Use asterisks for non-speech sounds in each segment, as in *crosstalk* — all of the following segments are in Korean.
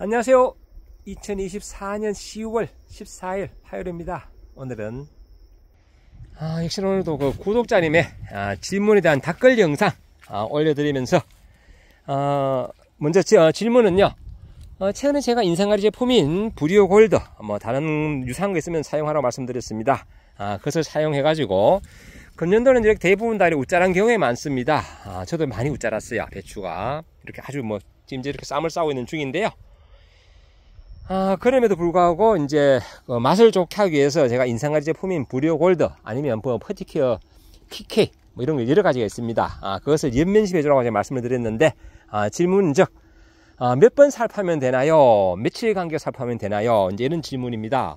안녕하세요 2024년 10월 14일 화요일입니다 오늘은 아, 역시 오늘도 그 구독자님의 아, 질문에 대한 댓글 영상 아, 올려드리면서 아, 먼저 질문은요 어, 최근에 제가 인상가리 제품인 브리오 골드 뭐 다른 유사한 거 있으면 사용하라고 말씀드렸습니다 아, 그것을 사용해 가지고 금년도는 이렇게 대부분 다 이렇게 우짜란 경우에 많습니다 아, 저도 많이 우짜랐어요 배추가 이렇게 아주 뭐 지금 이제 이렇게 쌈을 싸고 있는 중인데요 아, 그럼에도 불구하고 이제 그 맛을 좋게 하기 위해서 제가 인상가지 제품인 브료 골드 아니면 뭐 퍼티케어 키케 뭐 이런 게 여러 가지가 있습니다. 아, 그것을 연면심해 주라고 제가 말씀을 드렸는데 아, 질문적 아, 몇 번 살파면 되나요? 며칠 간격 살파면 되나요? 이제 이런 질문입니다.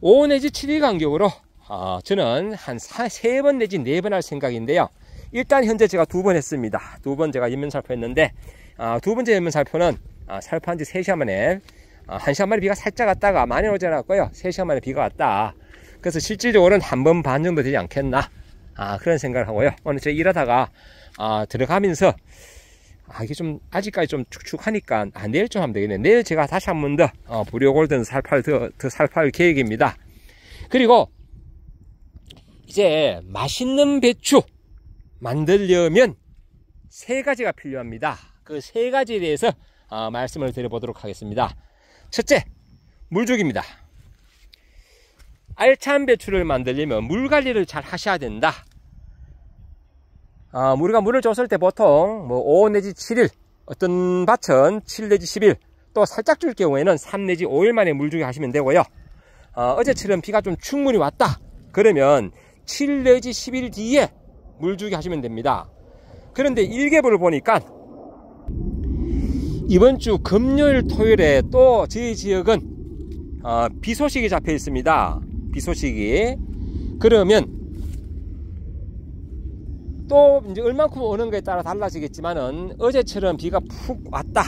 5 내지 7일 간격으로 아, 저는 한 3, 번 내지 4번 할 생각인데요. 일단 현재 제가 두 번 했습니다. 두 번 제가 연면 살포했는데 아, 두 번째 연면 살포는 아, 살포한 지 3시간 만에 어, 한 시간 만에 비가 살짝 왔다가 많이 오지 않았고요. 세 시간 만에 비가 왔다. 그래서 실질적으로는 한 번 반 정도 되지 않겠나. 아, 그런 생각을 하고요. 오늘 제가 일하다가, 아, 들어가면서, 아, 이게 좀, 아직까지 좀 축축하니까, 아, 내일 좀 하면 되겠네. 내일 제가 다시 한 번 더, 어, 부리오골든 살팔, 더, 더 살팔 계획입니다. 그리고, 이제, 맛있는 배추 만들려면, 세 가지가 필요합니다. 그 세 가지에 대해서, 어, 말씀을 드려보도록 하겠습니다. 첫째, 물죽입니다 알찬 배추를 만들려면 물 관리를 잘 하셔야 된다. 아, 우리가 물을 줬을 때 보통 뭐 5 내지 7일, 어떤 밭은 7 내지 10일, 또 살짝 줄 경우에는 3 내지 5일 만에 물주기 하시면 되고요. 어, 아, 어제처럼 비가 좀 충분히 왔다. 그러면 7 내지 10일 뒤에 물주기 하시면 됩니다. 그런데 일개보를 보니까 이번 주 금요일 토요일에 또 저희 지역은 어, 비 소식이 잡혀 있습니다. 비 소식이 그러면 또 이제 얼만큼 오는 거에 따라 달라지겠지만은 어제처럼 비가 푹 왔다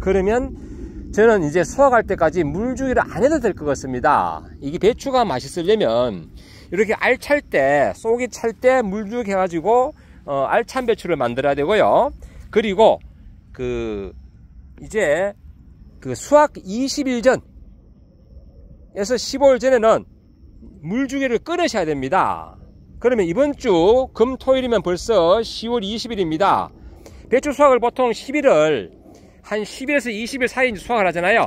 그러면 저는 이제 수확할 때까지 물주기를 안 해도 될 것 같습니다 이게 배추가 맛있으려면 이렇게 알 찰 때 속이 찰 때 물주기 해가지고 어, 알찬 배추를 만들어야 되고요 그리고 그 이제 그 수학 20일 전에서 15일 전에는 물주기를 끊으셔야 됩니다. 그러면 이번 주 금, 토일이면 벌써 10월 20일입니다. 배추 수확을 보통 10일을 한 10일에서 20일 사이 수확을 하잖아요.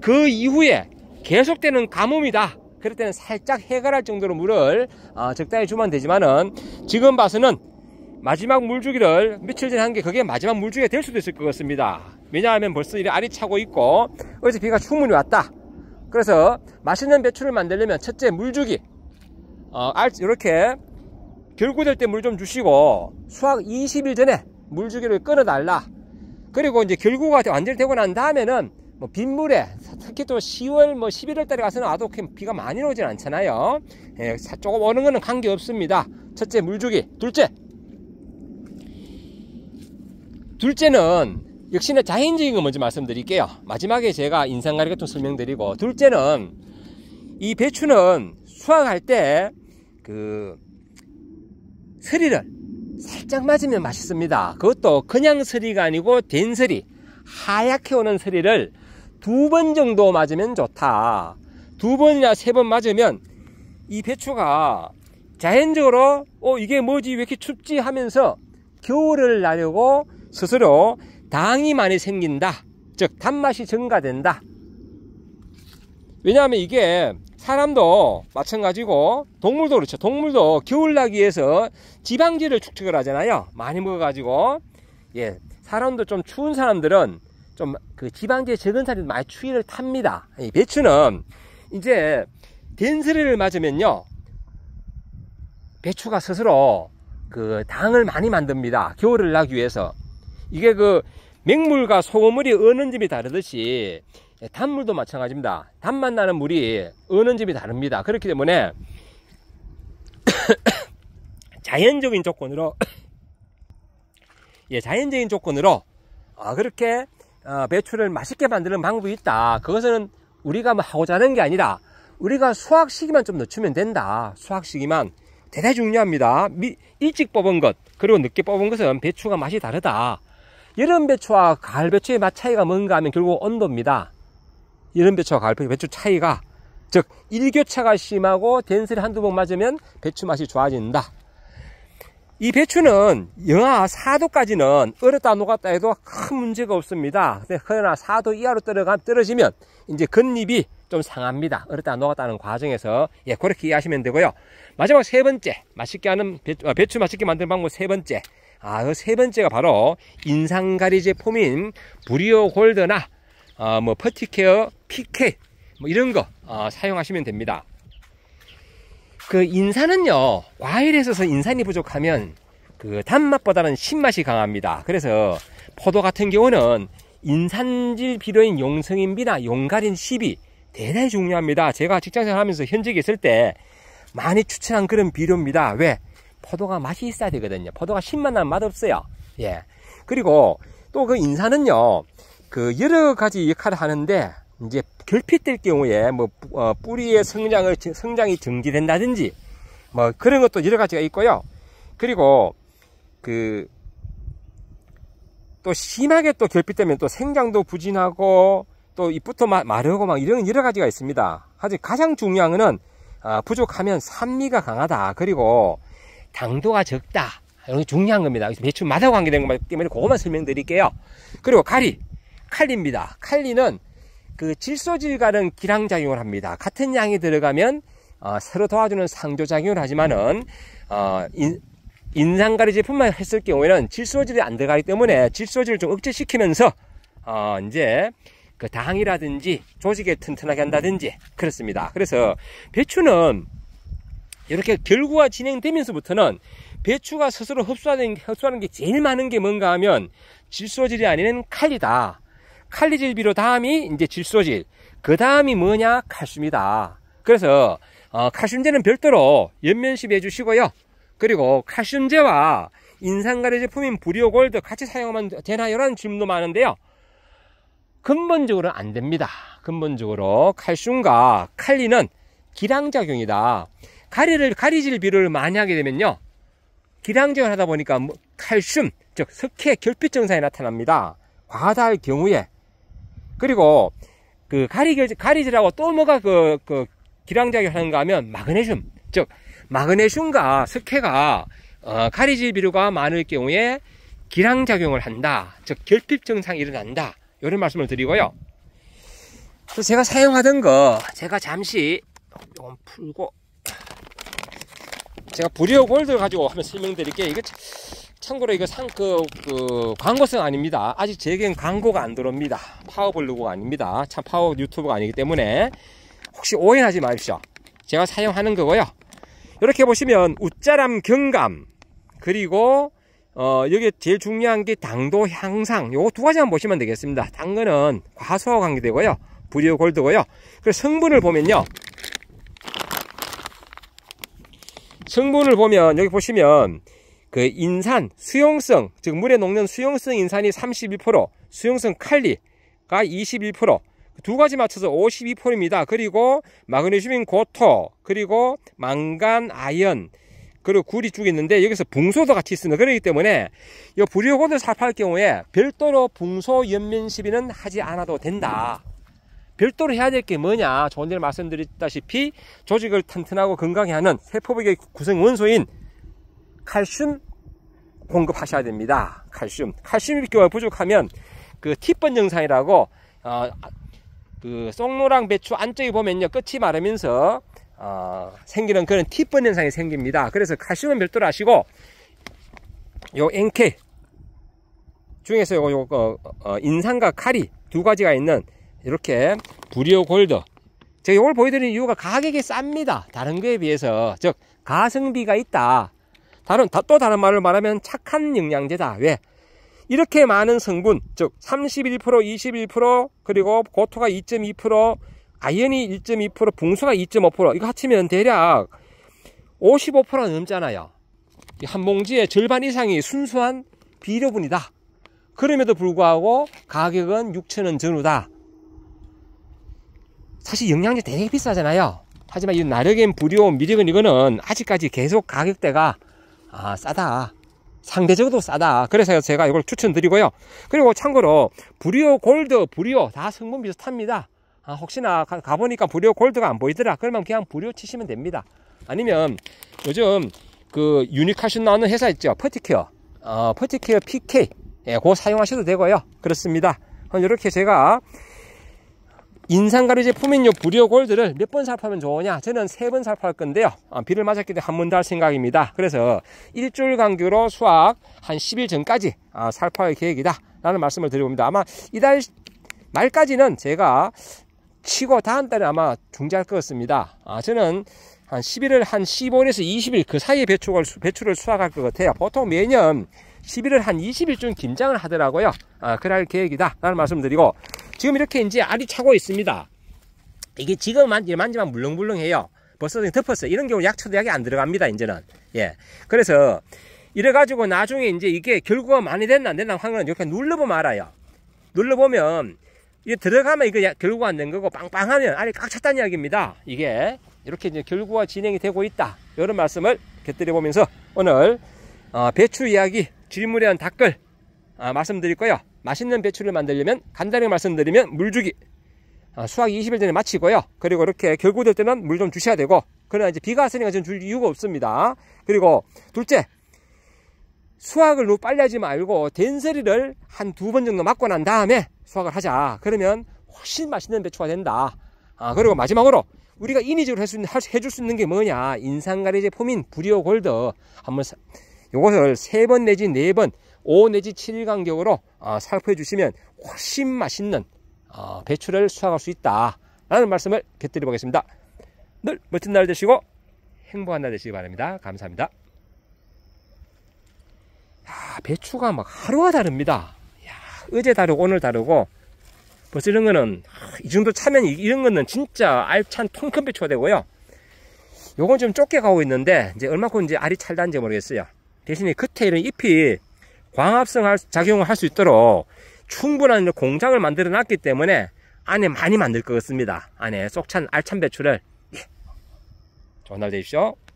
그 이후에 계속되는 가뭄이다. 그럴 때는 살짝 해갈할 정도로 물을 어, 적당히 주면 되지만은 지금 봐서는 마지막 물주기를 며칠 전에 한게 그게 마지막 물주기가 될 수도 있을 것 같습니다. 왜냐하면 벌써 이 알이 차고 있고 어제 비가 충분히 왔다 그래서 맛있는 배추를 만들려면 첫째 물주기 어, 알, 이렇게 결구될 때 물 좀 주시고 수확 20일 전에 물주기를 끊어달라 그리고 이제 결구가 완전히 되고 난 다음에는 뭐 빗물에 특히 또 10월 뭐 11월 달에 가서는 아도 비가 많이 오진 않잖아요 예, 조금 오는 거는 관계없습니다 첫째 물주기 둘째 둘째는 역시나 자연적인 거 먼저 말씀드릴게요. 마지막에 제가 인상가리 같은 설명드리고 둘째는 이 배추는 수확할 때 그 서리를 살짝 맞으면 맛있습니다. 그것도 그냥 서리가 아니고 된 서리, 하얗게 오는 서리를 두 번 정도 맞으면 좋다. 두 번이나 세 번 맞으면 이 배추가 자연적으로 어 이게 뭐지 왜 이렇게 춥지 하면서 겨울을 나려고 스스로 당이 많이 생긴다. 즉 단맛이 증가된다. 왜냐하면 이게 사람도 마찬가지고 동물도 그렇죠. 동물도 겨울 나기 위해서 지방질을 축적을 하잖아요. 많이 먹어가지고 예 사람도 좀 추운 사람들은 좀 그 지방질 적은 사람들 많이 추위를 탑니다. 이 배추는 이제 댄스를 맞으면요 배추가 스스로 그 당을 많이 만듭니다. 겨울을 나기 위해서 이게 그 맹물과 소금물이 어느 집이 다르듯이 예, 단물도 마찬가지입니다. 단맛 나는 물이 어느 집이 다릅니다. 그렇기 때문에 *coughs* 자연적인 조건으로 *coughs* 예, 자연적인 조건으로 어, 그렇게 어, 배추를 맛있게 만드는 방법이 있다. 그것은 우리가 뭐 하고자 하는 게 아니라 우리가 수확 시기만 좀 늦추면 된다. 수확 시기만 대단히 중요합니다. 미, 일찍 뽑은 것 그리고 늦게 뽑은 것은 배추가 맛이 다르다. 여름 배추와 가을 배추의 맛 차이가 뭔가 하면 결국 온도입니다. 여름 배추와 가을 배추 차이가 즉 일교차가 심하고 댄스를 한두 번 맞으면 배추 맛이 좋아진다. 이 배추는 영하 4도까지는 얼었다 녹았다 해도 큰 문제가 없습니다. 그러나 4도 이하로 떨어지면 이제 겉잎이 좀 상합니다. 얼었다 녹았다는 과정에서 예 그렇게 이해하시면 되고요. 마지막 세 번째 맛있게 하는 배추, 어, 배추 맛있게 만드는 방법 세 번째 아, 그 세 번째가 바로 인상가리 제품인 브리오 홀드나 어, 뭐 퍼티케어 피케 뭐 이런 거 어, 사용하시면 됩니다. 그 인산은요 과일에 있어서 인산이 부족하면 그 단맛보다는 신맛이 강합니다. 그래서 포도 같은 경우는 인산질 비료인 용성인비나 용가린 1 0 대단히 중요합니다. 제가 직장생활 하면서 현직에 있을 때 많이 추천한 그런 비료입니다. 왜? 포도가 맛이 있어야 되거든요. 포도가 신만 나면 맛없어요. 예. 그리고 또 그 인사는요, 그 여러 가지 역할을 하는데, 이제 결핍될 경우에 뭐 어, 뿌리의 성장을 성장이 정지된다든지 뭐 그런 것도 여러 가지가 있고요. 그리고 그 또 심하게 또 결핍되면 또 생장도 부진하고 또 잎부터 마르고 막 이런 여러 가지가 있습니다. 하지만 가장 중요한 것은 아, 부족하면 산미가 강하다. 그리고 당도가 적다. 이런 게 중요한 겁니다. 배추마다 관계된 것만 때문에 그것만 설명드릴게요. 그리고 칼이 칼입니다. 칼리는 그 질소질과는 기량작용을 합니다. 같은 양이 들어가면 어, 서로 도와주는 상조작용을 하지만은 어, 인, 인상가리 제품만 했을 경우에는 질소질이 안 들어가기 때문에 질소질을 좀 억제시키면서 어, 이제 그 당이라든지 조직에 튼튼하게 한다든지 그렇습니다. 그래서 배추는 이렇게 결과 진행되면서부터는 배추가 스스로 흡수하는, 흡수하는 게 제일 많은 게 뭔가 하면 질소질이 아닌 칼리다 칼리질 비로 다음이 이제 질소질. 그 다음이 뭐냐? 칼슘이다. 그래서 어, 칼슘제는 별도로 연면시해 주시고요. 그리고 칼슘제와 인산가래 제품인 브리오골드 같이 사용하면 되나요라는 질문도 많은데요. 근본적으로안 됩니다. 근본적으로 칼슘과 칼리는 기량작용이다. 가리를 가리질 비료를 많이 하게 되면요. 기량적을 하다 보니까 뭐 칼슘, 즉 석회 결핍 증상이 나타납니다. 과다할 경우에 그리고 그 가리질 가리질하고 또 뭐가 그, 그 기량작용 하는가 하면 마그네슘, 즉 마그네슘과 석회가 어, 가리질 비료가 많을 경우에 기량작용을 한다, 즉 결핍 증상이 일어난다. 이런 말씀을 드리고요. 그래서 제가 사용하던 거 제가 잠시 조금 어, 풀고 제가 브리오 골드 가지고 한번 설명드릴게요. 이거 참고로 이거 상급 그, 그 광고성 아닙니다. 아직 제겐 광고가 안 들어옵니다. 파워볼로고가 아닙니다. 참 파워 유튜브가 아니기 때문에 혹시 오해하지 마십시오. 제가 사용하는 거고요. 이렇게 보시면 웃자람 경감 그리고 어, 여기 제일 중요한 게 당도 향상 요거 두 가지만 보시면 되겠습니다. 당근은 과수화 관계되고요. 브리오 골드고요. 그리고 성분을 보면요. 성분을 보면 여기 보시면 그 인산 수용성 즉 물에 녹는 수용성 인산이 31% 수용성 칼리가 21%두 가지 맞춰서 52%입니다. 그리고 마그네슘인 고토 그리고 망간 아연 그리고 구리 쭉 있는데 여기서 붕소도 같이 있습니다. 그렇기 때문에 이불효오건을 삽할 경우에 별도로 붕소 연면 시비는 하지 않아도 된다. 별도로 해야 될 게 뭐냐 좋은 말씀드렸다시피 조직을 튼튼하고 건강히 하는 세포벽의 구성 원소인 칼슘 공급하셔야 됩니다 칼슘 칼슘이 그 부족하면 그 T번 증상이라고 어, 그 송로랑 배추 안쪽에 보면요 끝이 마르면서 어, 생기는 그런 티번증상이 생깁니다 그래서 칼슘은 별도로 하시고 요 NK 중에서 요거 요거 어, 어 인산과 칼이 두 가지가 있는 이렇게 브리오 골드 제가 이걸 보여드리는 이유가 가격이 쌉니다 다른 거에 비해서 즉 가성비가 있다 다른 또 다른 말을 말하면 착한 영양제다 왜 이렇게 많은 성분 즉31% 21% 그리고 고토가 2.2% 아연이 1.2% 붕수가 2.5% 이거 합치면 대략 55% 넘잖아요 한 봉지의 절반 이상이 순수한 비료분이다 그럼에도 불구하고 가격은 6천원 전후다 사실 영양제 되게 비싸잖아요. 하지만 이 나르겐, 부리오 미리건 이거는 아직까지 계속 가격대가 아, 싸다. 상대적으로 싸다. 그래서 제가 이걸 추천드리고요. 그리고 참고로 부리오 골드, 부리오 다 성분 비슷합니다. 아, 혹시나 가, 보니까 부리오 골드가 안 보이더라. 그러면 그냥 부리오 치시면 됩니다. 아니면 요즘 그 유니카션 나오는 회사 있죠. 퍼티케어. 어, 퍼티케어 PK. 예, 그거 사용하셔도 되고요. 그렇습니다. 그럼 이렇게 제가 인상가루 제품인요 브리 골드를 몇 번 살파면 좋으냐 저는 세 번 살파할 건데요 아, 비를 맞았기 때문에 한 번 더 할 생각입니다 그래서 일주일 간격으로 수확 한 10일 전까지 아, 살파할 계획이다 라는 말씀을 드려봅니다 아마 이달 말까지는 제가 치고 다음 달에 아마 중지할 것 같습니다 아, 저는 한 11월 한 15일에서 20일 그 사이에 배추를, 배추를 수확할 것 같아요 보통 매년 11월 한 20일쯤 김장을 하더라고요 아, 그럴 계획이다 라는 말씀드리고 지금 이렇게 이제 알이 차고 있습니다. 이게 지금 만지만 물렁물렁해요. 벌써 덮었어요. 이런 경우 약초도 약이 안 들어갑니다. 이제는. 예. 그래서 이래가지고 나중에 이제 이게 결과가 많이 됐나 안 됐나 하은 이렇게 눌러보면 알아요. 눌러보면 이게 들어가면 이거 결과 안 된 거고 빵빵하면 알이 꽉 찼다는 이야기입니다. 이게 이렇게 이제 결과가 진행이 되고 있다. 이런 말씀을 곁들여 보면서 오늘 어, 배추 이야기 질문에 대한 답글 어, 말씀드릴 거예요. 맛있는 배추를 만들려면 간단히 말씀드리면 물주기 아, 수확 20일 전에 마치고요 그리고 이렇게 결고될 때는 물 좀 주셔야 되고 그러나 이제 비가 왔으니까 지금 줄 이유가 없습니다 그리고 둘째 수확을 너무 빨리 하지 말고 된세리를한 두 번 정도 맞고 난 다음에 수확을 하자 그러면 훨씬 맛있는 배추가 된다 아 그리고 마지막으로 우리가 인위적으로 수 있는, 해줄 수 있는 게 뭐냐 인상가리 제품인 부리오 골드 한번 사, 것을세 번 내지 네번 5 내지 7일 간격으로 아, 살포해 주시면 훨씬 맛있는 아, 배추를 수확할 수 있다라는 말씀을 곁들여 보겠습니다. 늘 멋진 날 되시고 행복한 날 되시기 바랍니다. 감사합니다. 야, 배추가 막 하루가 다릅니다. 야, 어제 다르고 오늘 다르고 벌써 이런 거는 이 정도 차면 이런 거는 진짜 알찬 통큰 배추가 되고요. 요건 좀 좁게 가고 있는데 이제 얼마큼 이제 알이 찰단지 모르겠어요. 대신에 끝에 이런 잎이 광합성 작용을 할 수 있도록 충분한 공장을 만들어 놨기 때문에 안에 많이 만들 것 같습니다. 안에 쏙찬 알찬 배추를 예. 전달되십시오.